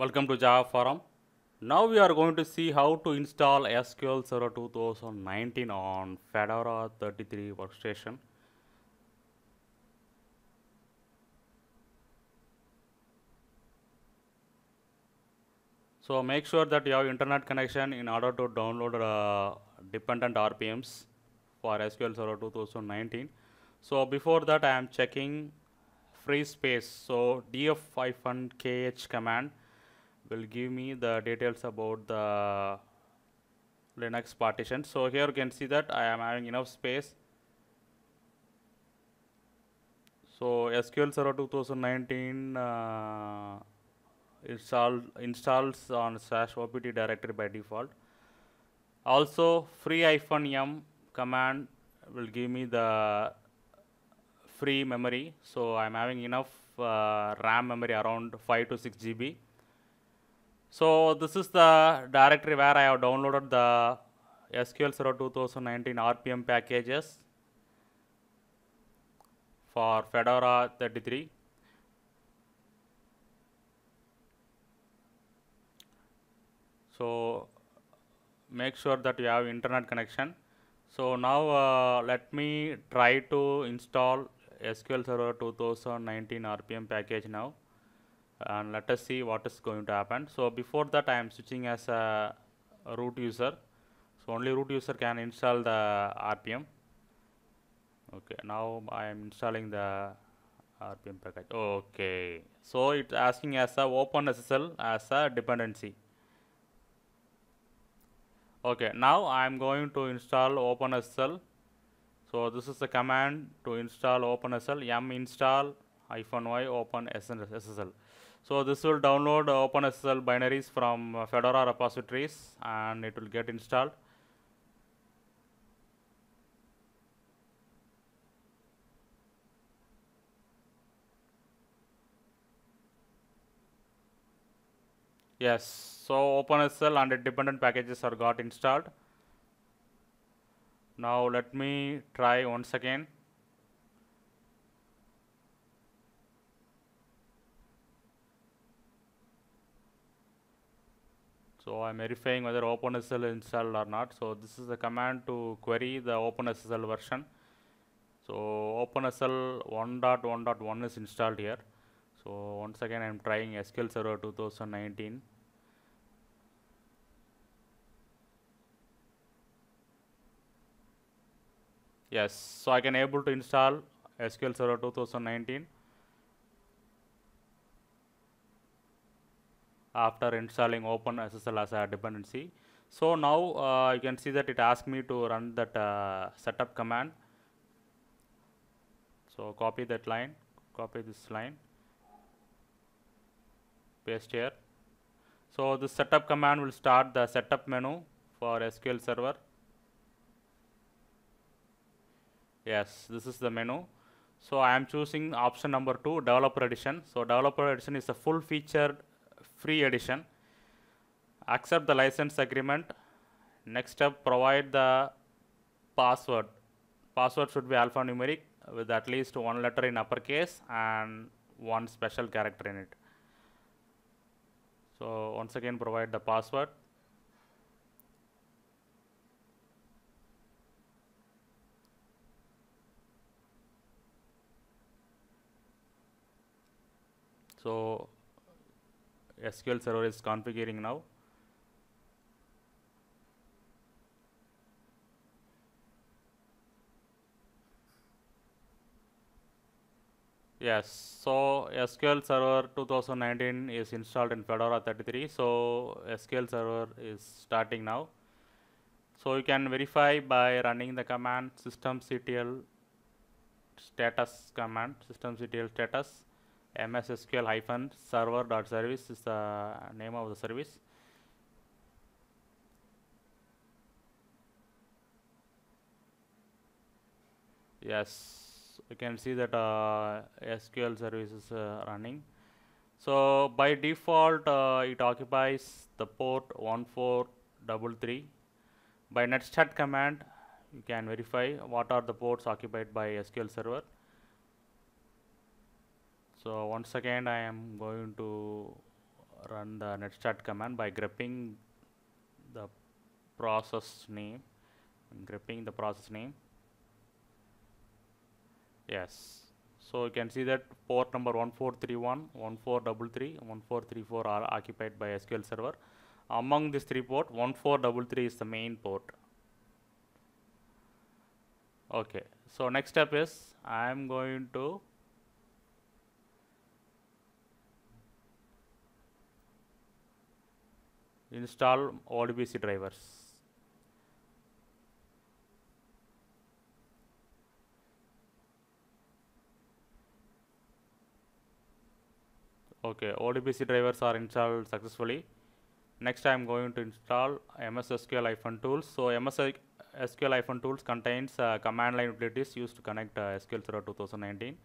Welcome to Java Forum. Now we are going to see how to install SQL Server 2019 on Fedora 33 workstation. So make sure that you have internet connection in order to download uh, dependent RPMs for SQL Server 2019. So before that I am checking free space. So df-kh command will give me the details about the Linux partition. So here you can see that I am having enough space. So SQL Server 2019 uh, install, installs on slash opt directory by default. Also free -m command will give me the free memory. So I am having enough uh, RAM memory around 5 to 6 GB so, this is the directory where I have downloaded the SQL Server 2019 RPM packages for Fedora 33. So, make sure that you have internet connection. So, now uh, let me try to install SQL Server 2019 RPM package now and let us see what is going to happen. So before that I am switching as a root user. So only root user can install the RPM. Okay, now I am installing the RPM package. Okay, so it's asking as a open SSL as a dependency. Okay, now I am going to install OpenSSL. So this is the command to install OpenSSL. yum install hyphen y open SSL. So this will download OpenSSL binaries from uh, Fedora repositories and it will get installed. Yes, so OpenSSL and its dependent packages are got installed. Now let me try once again. So I'm verifying whether OpenSSL installed or not. So this is the command to query the OpenSSL version. So OpenSSL 1.1.1 is installed here. So once again I'm trying SQL Server 2019. Yes, so I can able to install SQL Server 2019 after installing OpenSSL as a dependency. So now uh, you can see that it asked me to run that uh, setup command. So copy that line, copy this line, paste here. So the setup command will start the setup menu for SQL Server. Yes, this is the menu. So I am choosing option number two, developer edition. So developer edition is a full featured free edition accept the license agreement next step: provide the password password should be alphanumeric with at least one letter in uppercase and one special character in it so once again provide the password so SQL Server is configuring now. Yes, so SQL Server 2019 is installed in Fedora 33, so SQL Server is starting now. So you can verify by running the command systemctl status command systemctl status mssql hyphen server dot service is the name of the service yes you can see that uh, sql service is uh, running so by default uh, it occupies the port 1433 by netstat command you can verify what are the ports occupied by sql server so once again I am going to run the netstat command by gripping the process name gripping the process name yes so you can see that port number 1431 1433 1434 are occupied by SQL server among these three ports, 1433 is the main port okay so next step is I am going to install ODBC drivers. Okay, ODBC drivers are installed successfully. Next, I am going to install MS SQL tools. So, MS SQL tools contains uh, command line utilities used to connect uh, SQL Server 2019.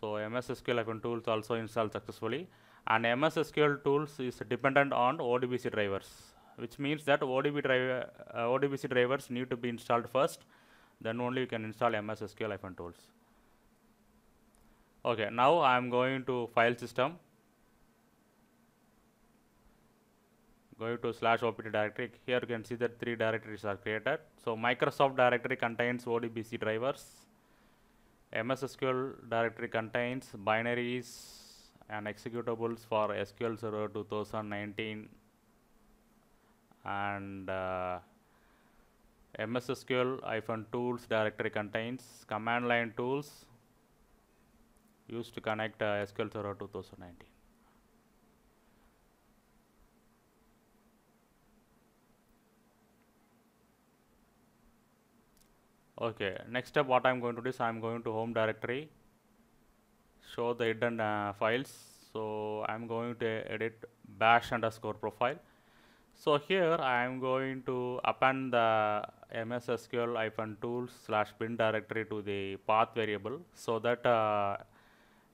So, MS SQL tools also installed successfully and MSSQL tools is dependent on ODBC drivers which means that ODB driver, uh, ODBC drivers need to be installed first then only you can install MSSQL tools. Okay, now I am going to file system go to slash opt directory here you can see that three directories are created so microsoft directory contains odbc drivers mssql directory contains binaries and executables for SQL Server 2019 and uh, MSSQL-tools directory contains command line tools used to connect uh, SQL Server 2019. Okay, next step what I am going to do is I am going to home directory show the hidden uh, files. So I'm going to edit bash underscore profile. So here I am going to append the MS SQL tools slash bin directory to the path variable so that uh,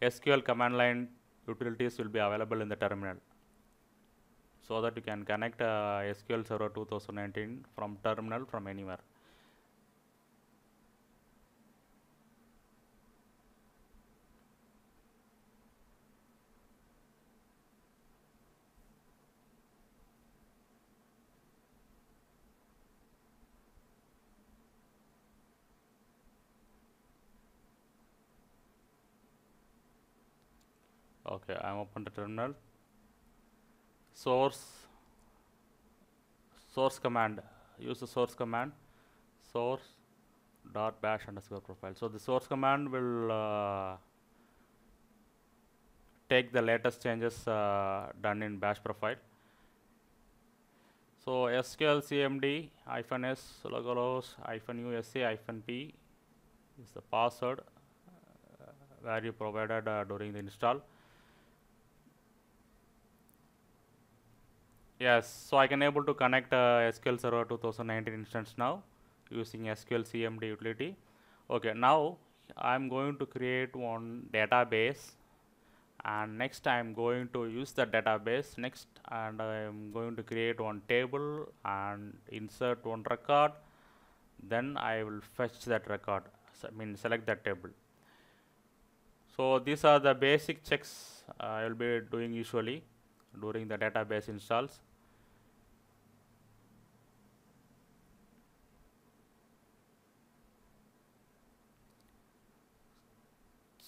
SQL command line utilities will be available in the terminal so that you can connect uh, SQL Server 2019 from terminal from anywhere. okay I am open the terminal source source command use the source command source dot bash underscore profile so the source command will uh, take the latest changes uh, done in bash profile so sql cmd hyphen s logolos hyphen usa hyphen p is the password uh, value provided uh, during the install Yes, so I can able to connect uh, SQL Server 2019 instance now using SQL CMD utility. Okay, now I'm going to create one database and next I'm going to use the database next and I'm going to create one table and insert one record then I will fetch that record so, I mean select that table so these are the basic checks uh, I will be doing usually during the database installs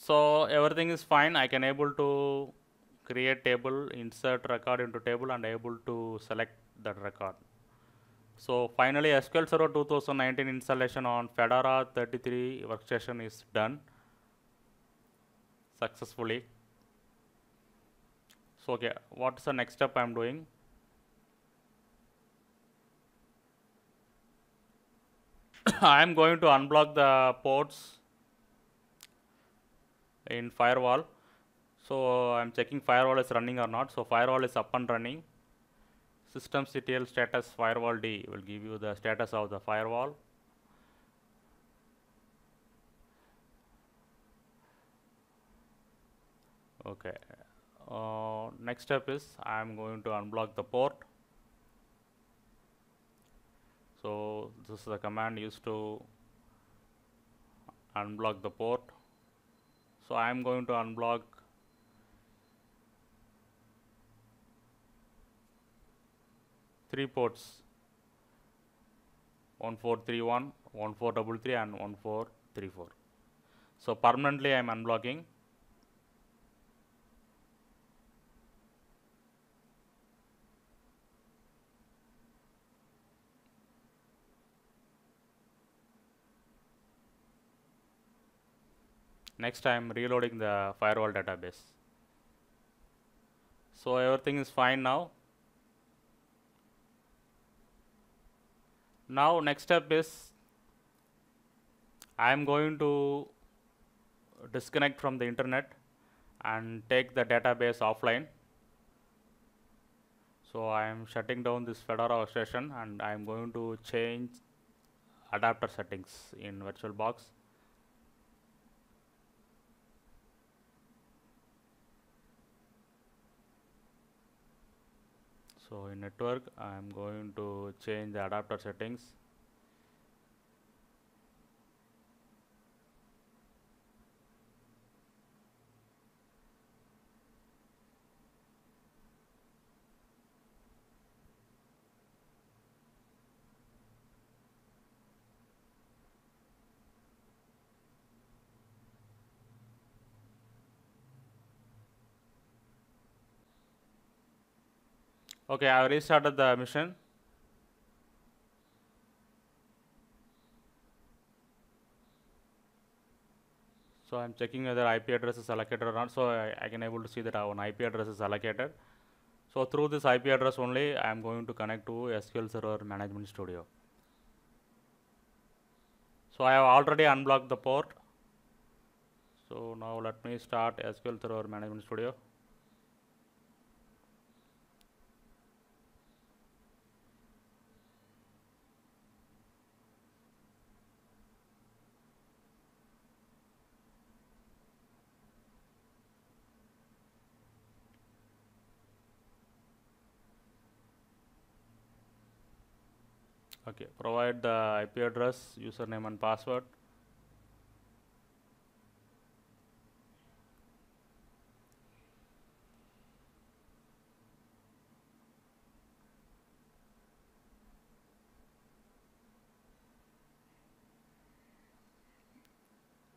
So everything is fine. I can able to create table, insert record into table and able to select that record. So finally SQL Server 2019 installation on Fedora 33 workstation is done successfully. So okay, what's the next step I'm doing? I'm going to unblock the ports in firewall so I'm checking firewall is running or not so firewall is up and running systemctl status firewall D will give you the status of the firewall okay uh, next step is I am going to unblock the port so this is a command used to unblock the port so, I am going to unblock three ports 1431, 1433 and 1434. So, permanently I am unblocking next I am reloading the firewall database. So everything is fine now. Now next step is I am going to disconnect from the internet and take the database offline. So I am shutting down this Fedora session and I am going to change adapter settings in VirtualBox. so in network I am going to change the adapter settings Okay, I have restarted the mission. So I'm checking whether IP address is allocated or not. So I, I can able to see that our IP address is allocated. So through this IP address only, I am going to connect to SQL Server Management Studio. So I have already unblocked the port. So now let me start SQL Server Management Studio. okay provide the IP address username and password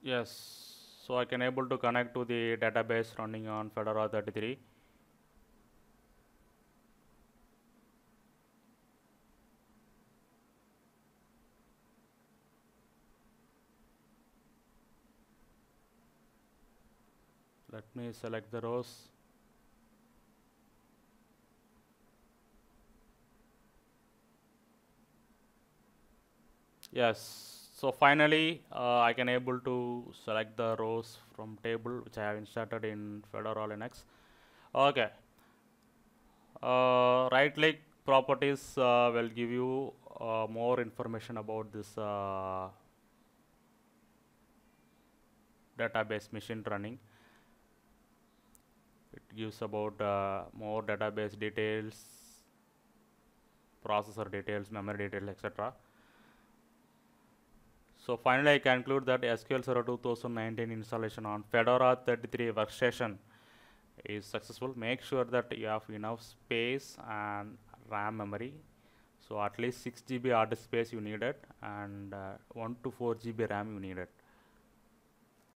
yes so I can able to connect to the database running on Fedora 33 me select the rows yes so finally uh, I can able to select the rows from table which I have inserted in Fedora Linux okay uh, right click properties uh, will give you uh, more information about this uh, database machine running gives about uh, more database details, processor details, memory details, etc. So finally, I conclude that SQL Server 2019 installation on Fedora 33 workstation is successful. Make sure that you have enough space and RAM memory. So at least 6 GB hard disk space you needed and uh, 1 to 4 GB RAM you needed.